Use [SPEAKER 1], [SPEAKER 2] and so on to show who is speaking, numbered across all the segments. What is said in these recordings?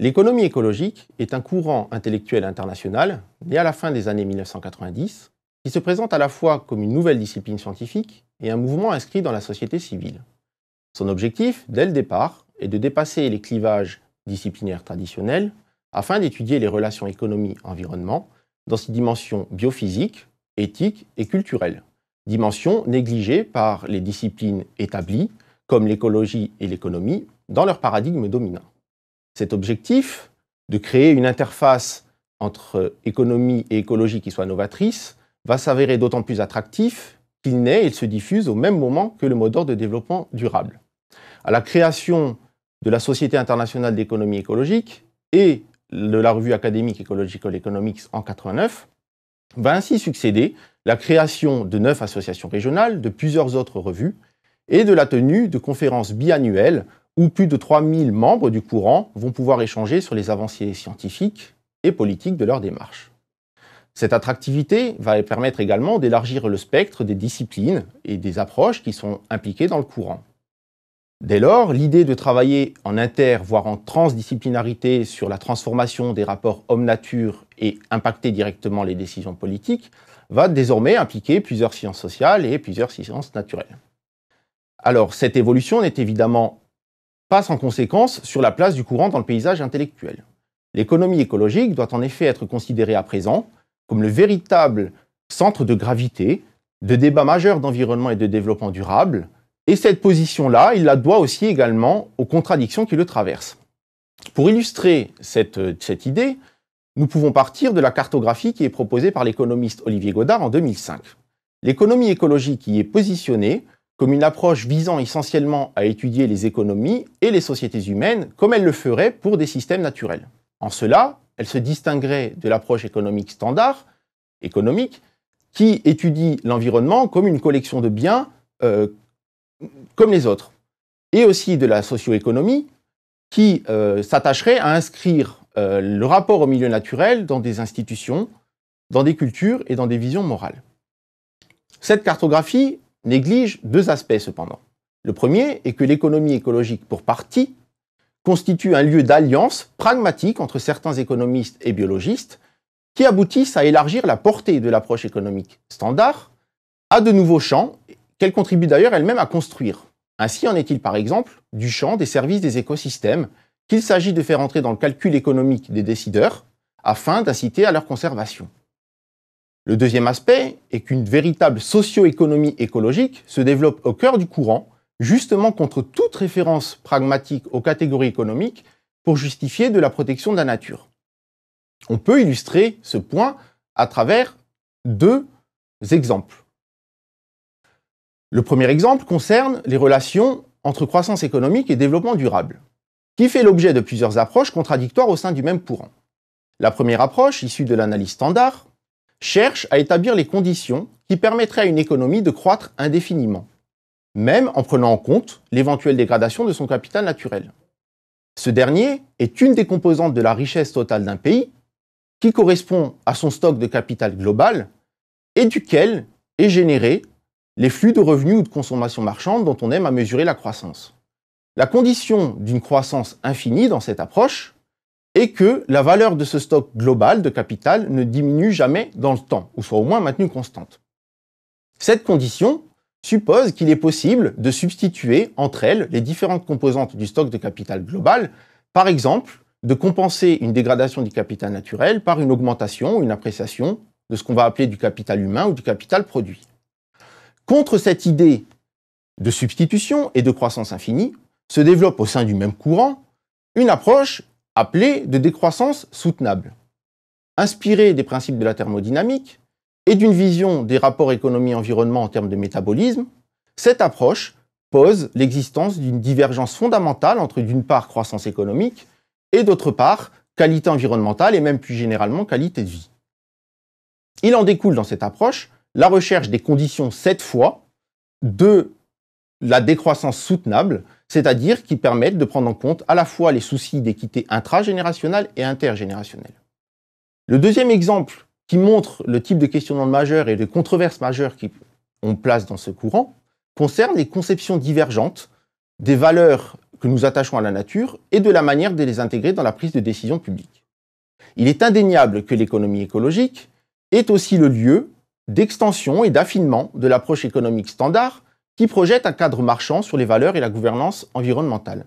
[SPEAKER 1] L'économie écologique est un courant intellectuel international né à la fin des années 1990 qui se présente à la fois comme une nouvelle discipline scientifique et un mouvement inscrit dans la société civile. Son objectif, dès le départ, est de dépasser les clivages disciplinaires traditionnels afin d'étudier les relations économie-environnement dans ses dimensions biophysiques, éthiques et culturelles, dimensions négligées par les disciplines établies comme l'écologie et l'économie dans leur paradigme dominant cet objectif de créer une interface entre économie et écologie qui soit novatrice va s'avérer d'autant plus attractif qu'il naît et se diffuse au même moment que le mot d'ordre de développement durable. À la création de la Société internationale d'économie écologique et de la revue académique Ecological Economics en 89, va ainsi succéder la création de neuf associations régionales, de plusieurs autres revues et de la tenue de conférences biannuelles où plus de 3000 membres du courant vont pouvoir échanger sur les avancées scientifiques et politiques de leur démarche. Cette attractivité va permettre également d'élargir le spectre des disciplines et des approches qui sont impliquées dans le courant. Dès lors, l'idée de travailler en inter, voire en transdisciplinarité sur la transformation des rapports homme-nature et impacter directement les décisions politiques va désormais impliquer plusieurs sciences sociales et plusieurs sciences naturelles. Alors, cette évolution n'est évidemment passe en conséquence sur la place du courant dans le paysage intellectuel. L'économie écologique doit en effet être considérée à présent comme le véritable centre de gravité de débats majeurs d'environnement et de développement durable, et cette position-là, il la doit aussi également aux contradictions qui le traversent. Pour illustrer cette, cette idée, nous pouvons partir de la cartographie qui est proposée par l'économiste Olivier Godard en 2005. L'économie écologique y est positionnée comme une approche visant essentiellement à étudier les économies et les sociétés humaines comme elle le ferait pour des systèmes naturels. En cela, elle se distinguerait de l'approche économique standard, économique, qui étudie l'environnement comme une collection de biens euh, comme les autres, et aussi de la socio-économie, qui euh, s'attacherait à inscrire euh, le rapport au milieu naturel dans des institutions, dans des cultures et dans des visions morales. Cette cartographie néglige deux aspects cependant. Le premier est que l'économie écologique, pour partie, constitue un lieu d'alliance pragmatique entre certains économistes et biologistes qui aboutissent à élargir la portée de l'approche économique standard à de nouveaux champs qu'elle contribue d'ailleurs elle-même à construire. Ainsi en est-il par exemple du champ des services des écosystèmes qu'il s'agit de faire entrer dans le calcul économique des décideurs afin d'inciter à leur conservation. Le deuxième aspect est qu'une véritable socio-économie écologique se développe au cœur du courant, justement contre toute référence pragmatique aux catégories économiques pour justifier de la protection de la nature. On peut illustrer ce point à travers deux exemples. Le premier exemple concerne les relations entre croissance économique et développement durable, qui fait l'objet de plusieurs approches contradictoires au sein du même courant. La première approche, issue de l'analyse standard, cherche à établir les conditions qui permettraient à une économie de croître indéfiniment, même en prenant en compte l'éventuelle dégradation de son capital naturel. Ce dernier est une des composantes de la richesse totale d'un pays, qui correspond à son stock de capital global, et duquel est généré les flux de revenus ou de consommation marchande dont on aime à mesurer la croissance. La condition d'une croissance infinie dans cette approche, et que la valeur de ce stock global de capital ne diminue jamais dans le temps, ou soit au moins maintenue constante. Cette condition suppose qu'il est possible de substituer entre elles les différentes composantes du stock de capital global, par exemple de compenser une dégradation du capital naturel par une augmentation, ou une appréciation de ce qu'on va appeler du capital humain ou du capital produit. Contre cette idée de substitution et de croissance infinie, se développe au sein du même courant une approche appelée de décroissance soutenable. Inspirée des principes de la thermodynamique et d'une vision des rapports économie-environnement en termes de métabolisme, cette approche pose l'existence d'une divergence fondamentale entre d'une part croissance économique et d'autre part qualité environnementale et même plus généralement qualité de vie. Il en découle dans cette approche la recherche des conditions cette fois de la décroissance soutenable, c'est-à-dire qui permettent de prendre en compte à la fois les soucis d'équité intragénérationnelle et intergénérationnelle. Le deuxième exemple qui montre le type de questionnement majeur et de controverses majeures qu'on place dans ce courant concerne les conceptions divergentes des valeurs que nous attachons à la nature et de la manière de les intégrer dans la prise de décision publique. Il est indéniable que l'économie écologique est aussi le lieu d'extension et d'affinement de l'approche économique standard qui projette un cadre marchand sur les valeurs et la gouvernance environnementale.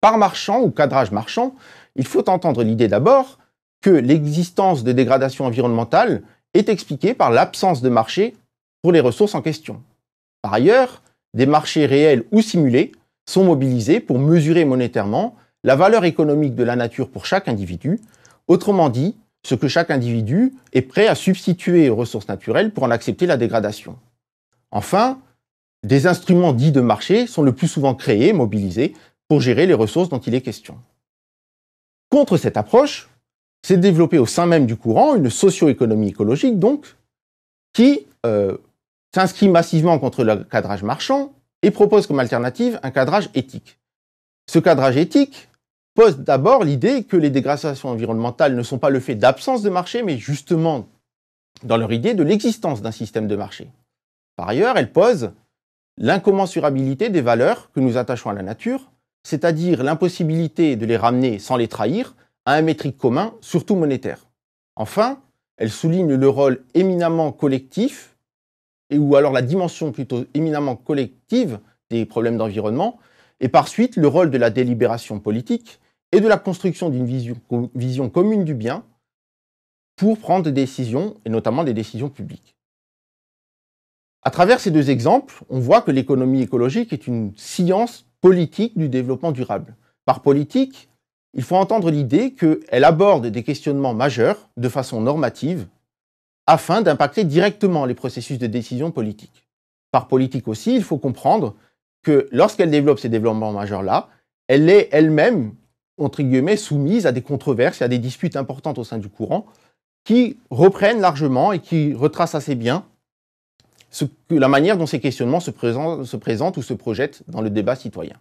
[SPEAKER 1] Par marchand ou cadrage marchand, il faut entendre l'idée d'abord que l'existence de dégradations environnementales est expliquée par l'absence de marché pour les ressources en question. Par ailleurs, des marchés réels ou simulés sont mobilisés pour mesurer monétairement la valeur économique de la nature pour chaque individu, autrement dit, ce que chaque individu est prêt à substituer aux ressources naturelles pour en accepter la dégradation. Enfin, des instruments dits de marché sont le plus souvent créés, mobilisés, pour gérer les ressources dont il est question. Contre cette approche, s'est développée au sein même du courant une socio-économie écologique, donc, qui euh, s'inscrit massivement contre le cadrage marchand et propose comme alternative un cadrage éthique. Ce cadrage éthique pose d'abord l'idée que les dégradations environnementales ne sont pas le fait d'absence de marché, mais justement, dans leur idée, de l'existence d'un système de marché. Par ailleurs, elle pose l'incommensurabilité des valeurs que nous attachons à la nature, c'est-à-dire l'impossibilité de les ramener sans les trahir à un métrique commun, surtout monétaire. Enfin, elle souligne le rôle éminemment collectif, et ou alors la dimension plutôt éminemment collective des problèmes d'environnement, et par suite le rôle de la délibération politique et de la construction d'une vision, vision commune du bien pour prendre des décisions, et notamment des décisions publiques. À travers ces deux exemples, on voit que l'économie écologique est une science politique du développement durable. Par politique, il faut entendre l'idée qu'elle aborde des questionnements majeurs de façon normative afin d'impacter directement les processus de décision politique. Par politique aussi, il faut comprendre que lorsqu'elle développe ces développements majeurs-là, elle est elle-même, entre guillemets, soumise à des controverses et à des disputes importantes au sein du courant qui reprennent largement et qui retracent assez bien la manière dont ces questionnements se présentent ou se projettent dans le débat citoyen.